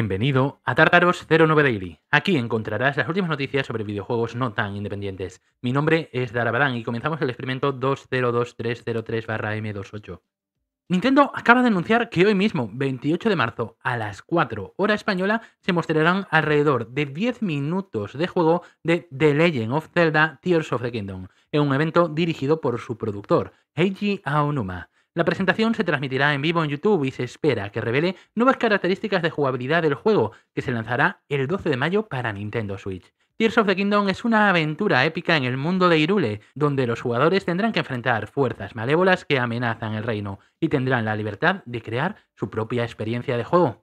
Bienvenido a Tartaros 09 Daily. Aquí encontrarás las últimas noticias sobre videojuegos no tan independientes. Mi nombre es Darabadán y comenzamos el experimento 202303-M28. Nintendo acaba de anunciar que hoy mismo, 28 de marzo, a las 4 hora española, se mostrarán alrededor de 10 minutos de juego de The Legend of Zelda Tears of the Kingdom, en un evento dirigido por su productor, Heiji Aonuma. La presentación se transmitirá en vivo en YouTube y se espera que revele nuevas características de jugabilidad del juego, que se lanzará el 12 de mayo para Nintendo Switch. Tears of the Kingdom es una aventura épica en el mundo de Irule, donde los jugadores tendrán que enfrentar fuerzas malévolas que amenazan el reino y tendrán la libertad de crear su propia experiencia de juego.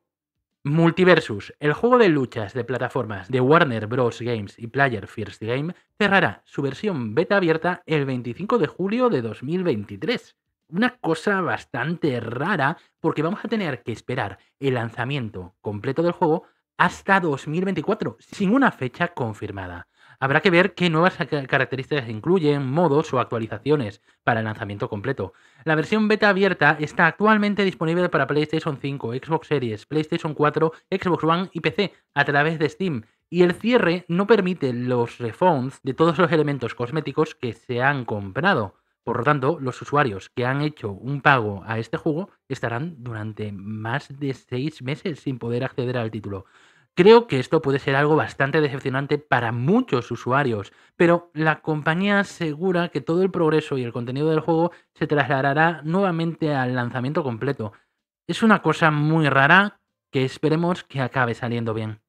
Multiversus, el juego de luchas de plataformas de Warner Bros. Games y Player First Game, cerrará su versión beta abierta el 25 de julio de 2023 una cosa bastante rara porque vamos a tener que esperar el lanzamiento completo del juego hasta 2024, sin una fecha confirmada. Habrá que ver qué nuevas características incluyen, modos o actualizaciones para el lanzamiento completo. La versión beta abierta está actualmente disponible para PlayStation 5, Xbox Series, PlayStation 4, Xbox One y PC a través de Steam. Y el cierre no permite los refunds de todos los elementos cosméticos que se han comprado. Por lo tanto, los usuarios que han hecho un pago a este juego estarán durante más de seis meses sin poder acceder al título. Creo que esto puede ser algo bastante decepcionante para muchos usuarios, pero la compañía asegura que todo el progreso y el contenido del juego se trasladará nuevamente al lanzamiento completo. Es una cosa muy rara que esperemos que acabe saliendo bien.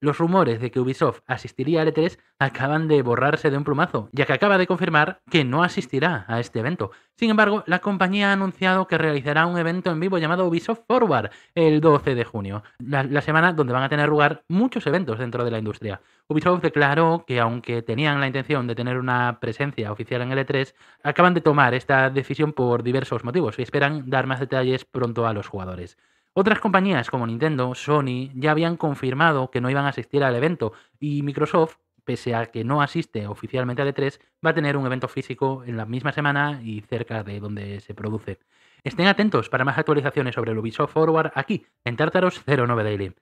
Los rumores de que Ubisoft asistiría a E3 acaban de borrarse de un plumazo, ya que acaba de confirmar que no asistirá a este evento. Sin embargo, la compañía ha anunciado que realizará un evento en vivo llamado Ubisoft Forward el 12 de junio, la, semana donde van a tener lugar muchos eventos dentro de la industria. Ubisoft declaró que aunque tenían la intención de tener una presencia oficial en l e E3, acaban de tomar esta decisión por diversos motivos y esperan dar más detalles pronto a los jugadores. Otras compañías como Nintendo, Sony, ya habían confirmado que no iban a asistir al evento y Microsoft, pese a que no asiste oficialmente al E3, va a tener un evento físico en la misma semana y cerca de donde se produce. Estén atentos para más actualizaciones sobre el Ubisoft Forward aquí, en Tartaros 09 Daily.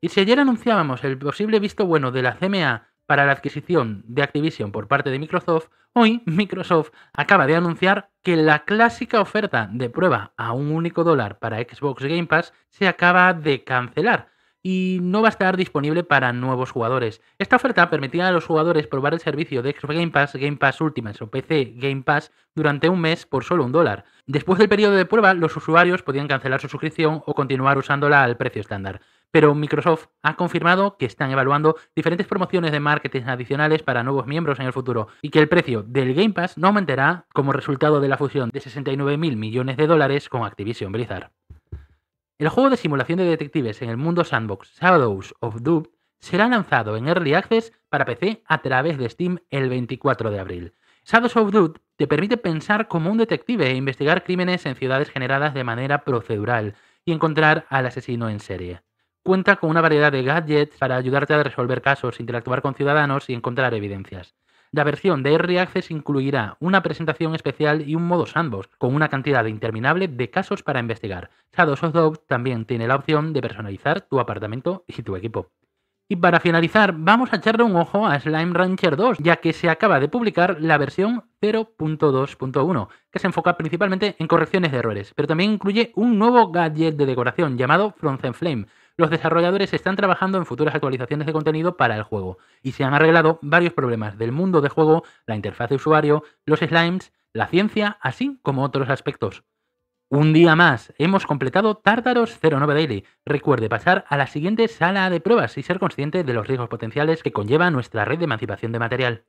Y si ayer anunciábamos el posible visto bueno de la CMA para la adquisición de Activision por parte de Microsoft, hoy Microsoft acaba de anunciar que la clásica oferta de prueba a un único dólar para Xbox Game Pass se acaba de cancelar y no va a estar disponible para nuevos jugadores. Esta oferta permitía a los jugadores probar el servicio de Xbox Game Pass, Game Pass Ultimate o PC Game Pass durante un mes por solo un dólar. Después del periodo de prueba, los usuarios podían cancelar su suscripción o continuar usándola al precio estándar pero Microsoft ha confirmado que están evaluando diferentes promociones de marketing adicionales para nuevos miembros en el futuro y que el precio del Game Pass no aumentará como resultado de la fusión de 69.000 millones de dólares con Activision Blizzard. El juego de simulación de detectives en el mundo sandbox Shadows of Doom será lanzado en Early Access para PC a través de Steam el 24 de abril. Shadows of Doom te permite pensar como un detective e investigar crímenes en ciudades generadas de manera procedural y encontrar al asesino en serie. Cuenta con una variedad de gadgets para ayudarte a resolver casos, interactuar con ciudadanos y encontrar evidencias. La versión de r Access incluirá una presentación especial y un modo sandbox, con una cantidad interminable de casos para investigar. Shadows of Dogs también tiene la opción de personalizar tu apartamento y tu equipo. Y para finalizar, vamos a echarle un ojo a Slime Rancher 2, ya que se acaba de publicar la versión 0.2.1, que se enfoca principalmente en correcciones de errores, pero también incluye un nuevo gadget de decoración llamado Frozen Flame, los desarrolladores están trabajando en futuras actualizaciones de contenido para el juego y se han arreglado varios problemas del mundo de juego, la interfaz de usuario, los slimes, la ciencia, así como otros aspectos. Un día más, hemos completado Tártaros 09 Daily. Recuerde pasar a la siguiente sala de pruebas y ser consciente de los riesgos potenciales que conlleva nuestra red de emancipación de material.